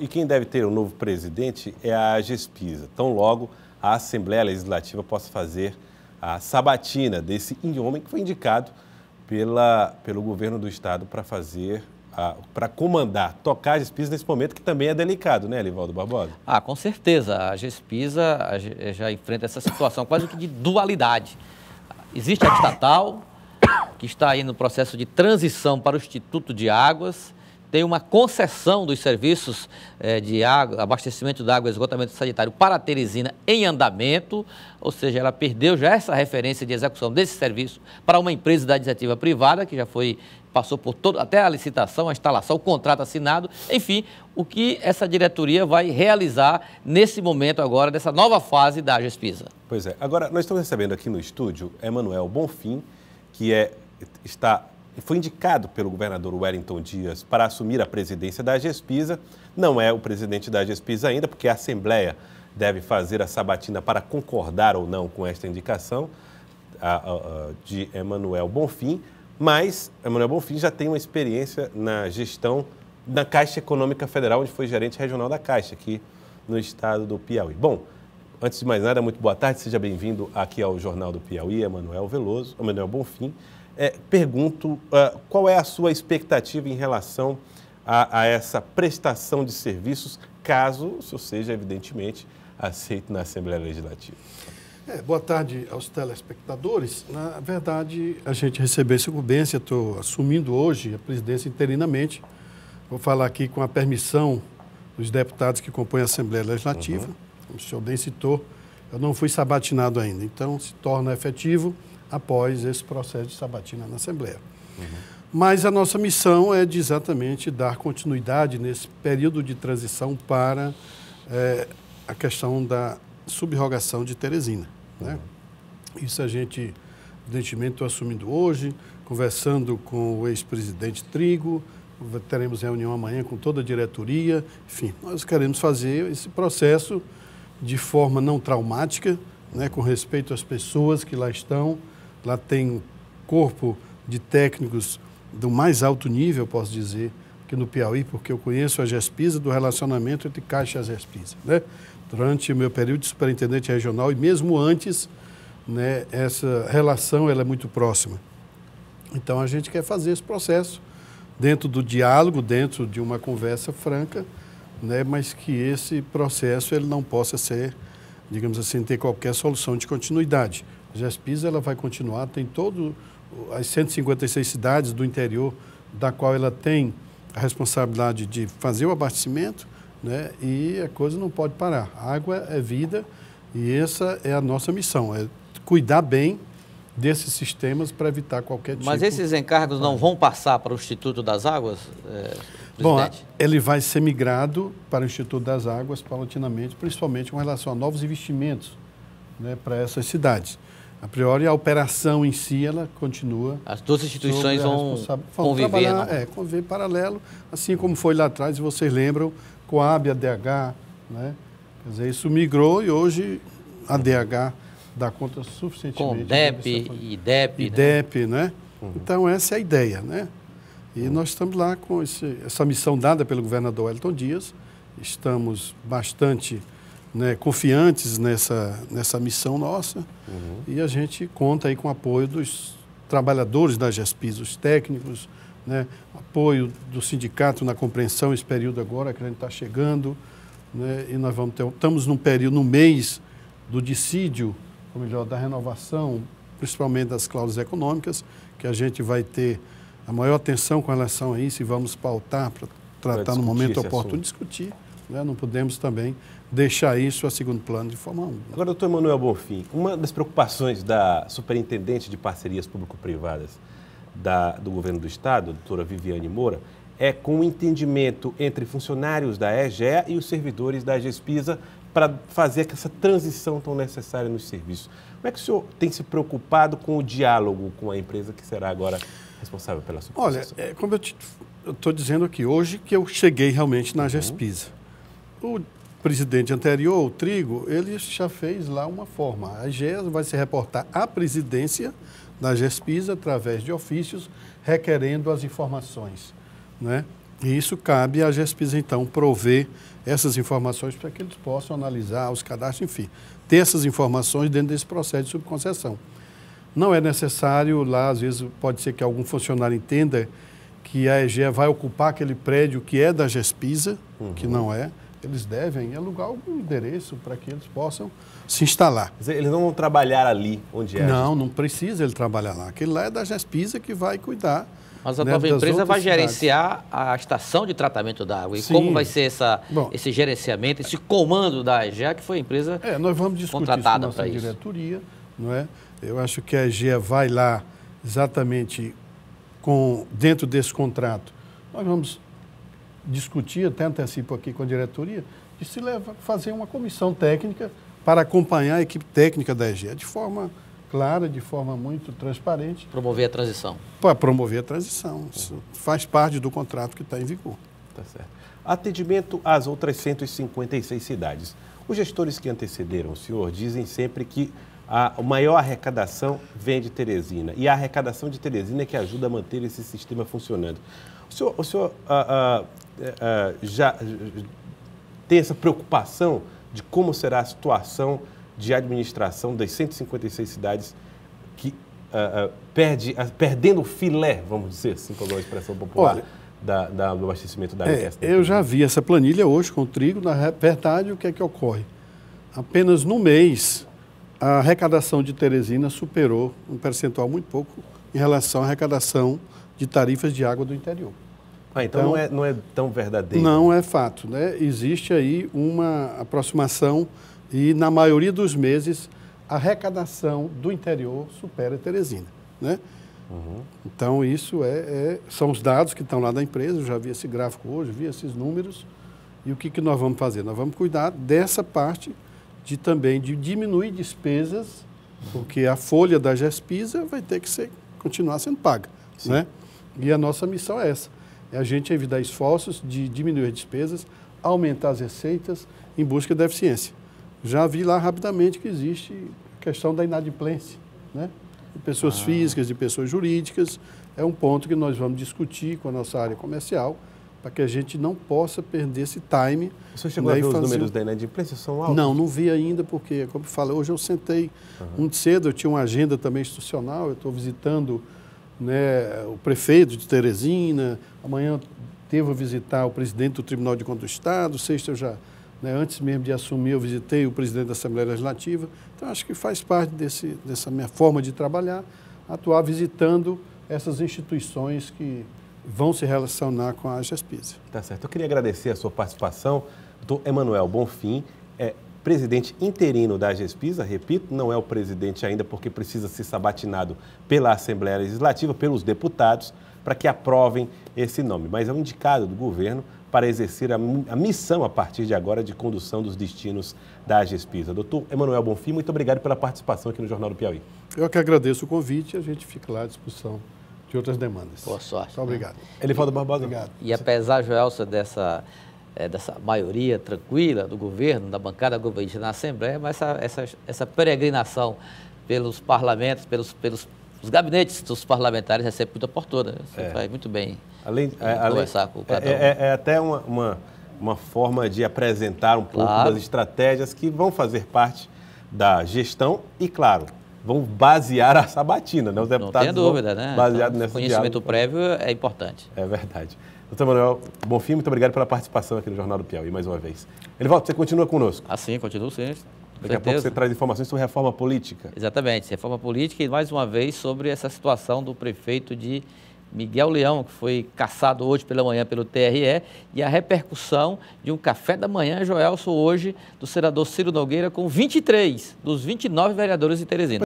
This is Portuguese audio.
E quem deve ter o um novo presidente é a Agespisa. Tão logo a Assembleia Legislativa possa fazer a sabatina desse homem que foi indicado pela, pelo governo do Estado para fazer para comandar, tocar a Gespisa nesse momento que também é delicado, né, Livaldo Barbosa? Ah, com certeza. A Gespisa já enfrenta essa situação quase que de dualidade. Existe a estatal, que está aí no processo de transição para o Instituto de Águas, tem uma concessão dos serviços é, de água, abastecimento da água e esgotamento sanitário para a Teresina em andamento, ou seja, ela perdeu já essa referência de execução desse serviço para uma empresa da iniciativa privada, que já foi passou por todo, até a licitação, a instalação, o contrato assinado, enfim, o que essa diretoria vai realizar nesse momento agora, dessa nova fase da Agespisa. Pois é, agora nós estamos recebendo aqui no estúdio Emanuel Bonfim, que é, está foi indicado pelo governador Wellington Dias para assumir a presidência da Gespisa. Não é o presidente da Gespisa ainda, porque a Assembleia deve fazer a sabatina para concordar ou não com esta indicação de Emanuel Bonfim, mas Emanuel Bonfim já tem uma experiência na gestão da Caixa Econômica Federal, onde foi gerente regional da Caixa, aqui no estado do Piauí. Bom, antes de mais nada, muito boa tarde, seja bem-vindo aqui ao Jornal do Piauí, Emanuel Veloso, Emanuel Bonfim é, pergunto uh, qual é a sua expectativa em relação a, a, essa prestação de serviços, caso o senhor seja, evidentemente, aceito na Assembleia Legislativa. É, boa tarde aos telespectadores. Na verdade, a gente recebeu essa incumbência, estou assumindo hoje a presidência interinamente. Vou falar aqui com a permissão dos deputados que compõem a Assembleia Legislativa. Uhum. Como o senhor bem citou, eu não fui sabatinado ainda, então se torna efetivo após esse processo de sabatina na Assembleia. Uhum. Mas a nossa missão é de exatamente dar continuidade nesse período de transição para é, a questão da subrogação de Teresina. Né? Uhum. Isso a gente, evidentemente, assumindo hoje, conversando com o ex-presidente Trigo, teremos reunião amanhã com toda a diretoria, enfim, nós queremos fazer esse processo de forma não traumática, né, com respeito às pessoas que lá estão, Lá tem um corpo de técnicos do mais alto nível, posso dizer, aqui no Piauí, porque eu conheço a GESPISA do relacionamento entre Caixa e a GESPISA. Né? Durante o meu período de superintendente regional e mesmo antes, né, essa relação ela é muito próxima. Então a gente quer fazer esse processo dentro do diálogo, dentro de uma conversa franca, né, mas que esse processo ele não possa ser, digamos assim, ter qualquer solução de continuidade. A GESPISA ela vai continuar, tem todo as 156 cidades do interior da qual ela tem a responsabilidade de fazer o abastecimento, né? E a coisa não pode parar. Água é vida e essa é a nossa missão, é cuidar bem desses sistemas para evitar qualquer tipo. Mas esses encargos não ah. vão passar para o Instituto das Águas? É, Bom, ele vai ser migrado para o Instituto das Águas paulatinamente, principalmente com relação a novos investimentos né, para essas cidades. A priori, a operação em si, ela continua. As duas instituições vão, vão conviver, não? Né? É, conviver paralelo, assim como foi lá atrás, vocês lembram, com a AB, a DH, né? Quer dizer, isso migrou e hoje a DH dá conta suficientemente. Com DEP, e DEP, né? né? Uhum. Então, essa é a ideia, né? E uhum. nós estamos lá com esse, essa missão dada pelo governador Elton Dias, estamos bastante né, confiantes nessa, nessa missão nossa uhum. e a gente conta aí com o apoio dos trabalhadores da GESPIS, os técnicos, né, apoio do sindicato na compreensão esse período agora que a gente está chegando né, e nós vamos ter, estamos num período, no mês do dissídio, ou melhor, da renovação, principalmente das cláusulas econômicas, que a gente vai ter a maior atenção com relação a isso e vamos pautar para tratar no momento oportuno, assunto. discutir né? Não podemos também deixar isso a segundo plano de forma alguma. Agora, doutor Emanuel Bonfim, uma das preocupações da superintendente de parcerias público-privadas do governo do Estado, a doutora Viviane Moura, é com o entendimento entre funcionários da EGEA e os servidores da GESPISA para fazer essa transição tão necessária nos serviços. Como é que o senhor tem se preocupado com o diálogo com a empresa que será agora responsável pela sua Olha, é, como eu estou dizendo aqui, hoje que eu cheguei realmente na uhum. GESPISA o presidente anterior, o Trigo, ele já fez lá uma forma. A GES vai se reportar à presidência da GESPISA através de ofícios requerendo as informações. Né? E isso cabe à GESPISA, então, prover essas informações para que eles possam analisar os cadastros, enfim, ter essas informações dentro desse processo de subconcessão. Não é necessário lá, às vezes pode ser que algum funcionário entenda que a EGE vai ocupar aquele prédio que é da GESPISA, uhum. que não é, eles devem alugar algum endereço para que eles possam se instalar. Eles não vão trabalhar ali onde é? Não, não precisa ele trabalhar lá. Aquele lá é da Jaspisa que vai cuidar. Mas né, a né, nova empresa vai gerenciar cidades. a estação de tratamento da água. E Sim. como vai ser essa, Bom, esse gerenciamento, esse comando da AGEA, que foi a empresa é, nós vamos discutir contratada para isso? diretoria, não é? Eu acho que a AGEA vai lá exatamente com dentro desse contrato. Nós vamos discutir até antecipo aqui com a diretoria, de se levar, fazer uma comissão técnica para acompanhar a equipe técnica da EGE de forma clara, de forma muito transparente. Promover a transição. Para promover a transição. Isso faz parte do contrato que está em vigor. está certo. Atendimento às outras 156 cidades. Os gestores que antecederam o senhor dizem sempre que a maior arrecadação vem de Teresina. E a arrecadação de Teresina é que ajuda a manter esse sistema funcionando. O senhor, o senhor ah, ah, é, já tem essa preocupação de como será a situação de administração das 156 cidades que uh, uh, perde, uh, perdendo o filé, vamos dizer assim, para a expressão popular. Olha, da, da, do abastecimento da é, Eu já vi essa planilha hoje com trigo. Na verdade, o que é que ocorre? Apenas no mês, a arrecadação de Teresina superou um percentual muito pouco em relação à arrecadação de tarifas de água do interior. Ah, então, então não, é, não é tão verdadeiro. Não é fato, né? Existe aí uma aproximação e na maioria dos meses a arrecadação do interior supera a Teresina, né? Uhum. Então isso é, é, são os dados que estão lá da empresa. Eu já vi esse gráfico hoje, vi esses números e o que, que nós vamos fazer? Nós vamos cuidar dessa parte de também de diminuir despesas, porque a folha da GESPISA vai ter que ser, continuar sendo paga, né? E a nossa missão é essa. É a gente evitar esforços de diminuir despesas, aumentar as receitas em busca da eficiência. Já vi lá rapidamente que existe a questão da inadimplência, né? de pessoas ah. físicas, de pessoas jurídicas. É um ponto que nós vamos discutir com a nossa área comercial para que a gente não possa perder esse time. O senhor chegou né, a ver os números da inadimplência? São altos? Não, não vi ainda, porque, como eu falei, hoje eu sentei uhum. muito cedo, eu tinha uma agenda também institucional, eu estou visitando né, o prefeito de Teresina, amanhã devo visitar o presidente do Tribunal de Contas do Estado, sexta eu já, né, antes mesmo de assumir, eu visitei o presidente da Assembleia Legislativa. Então, acho que faz parte desse, dessa minha forma de trabalhar, atuar visitando essas instituições que vão se relacionar com a AGESPISA. Tá certo. Eu queria agradecer a sua participação, doutor Emanuel Bonfim, presidente interino da GESPISA, repito, não é o presidente ainda porque precisa ser sabatinado pela Assembleia Legislativa, pelos deputados, para que aprovem esse nome. Mas é um indicado do governo para exercer a, missão a partir de agora de condução dos destinos da GESPISA. Doutor Emanuel Bonfim, muito obrigado pela participação aqui no Jornal do Piauí. Eu que agradeço o convite e a gente fica lá à disposição de outras demandas. Boa sorte. Muito né? obrigado. Né? Elivaldo Barbosa. Obrigado. E apesar, Joelsa, dessa é, dessa maioria tranquila do governo, da bancada governista na Assembleia, mas essa, essa, essa peregrinação pelos parlamentos, pelos, pelos os gabinetes dos parlamentares é sempre muito oportuna. Você é. faz muito bem além, é, além, conversar com cada é, é, um. É, é até uma, uma, uma, forma de apresentar um pouco claro. das estratégias que vão fazer parte da gestão e, claro, vão basear a sabatina, né? Os deputados Não tem dúvida, né? Baseado então, nesse conhecimento diálogo. prévio é importante. É verdade. Doutor Manuel fim, muito obrigado pela participação aqui no Jornal do Piauí mais uma vez. Ele volta, você continua conosco. Ah, sim, continuo sim. Daqui certeza. a pouco você traz informações sobre reforma política. Exatamente, reforma política e mais uma vez sobre essa situação do prefeito de Miguel Leão, que foi caçado hoje pela manhã pelo TRE, e a repercussão de um café da manhã, Joelson, hoje, do senador Ciro Nogueira, com 23 dos 29 vereadores de Teresina.